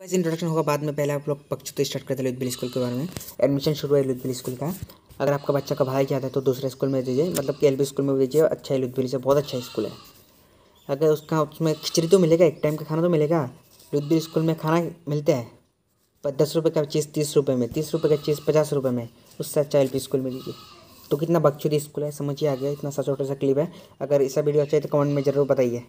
वैसे इंट्रोडक्शन होगा बाद में पहले आप लोग पक्ष तो स्टार्ट करते हैं स्कूल के बारे में एडमिशन शुरू है लुधबिल स्कूल का अगर आपका बच्चा का भाई जाता है तो दूसरे स्कूल में दीजिए मतलब कि एल स्कूल में दीजिए अच्छा है लुधबिली से बहुत अच्छा स्कूल है अगर उसका उसमें खिचड़ी तो मिलेगा एक टाइम का खाना तो मिलेगा लुधबिल स्कूल में खाना मिलता है पर दस रुपये का चीज़ तीस रुपये में तीस रुपये का चीज़ पचास रुपये में उससे अच्छा एल स्कूल में दीजिए तो कितना बकचोदी स्कूल है समझिए आ गया इतना सा छोटा सा क्लिप है अगर ऐसा वीडियो अच्छा है तो कमेंट में ज़रूर बताइए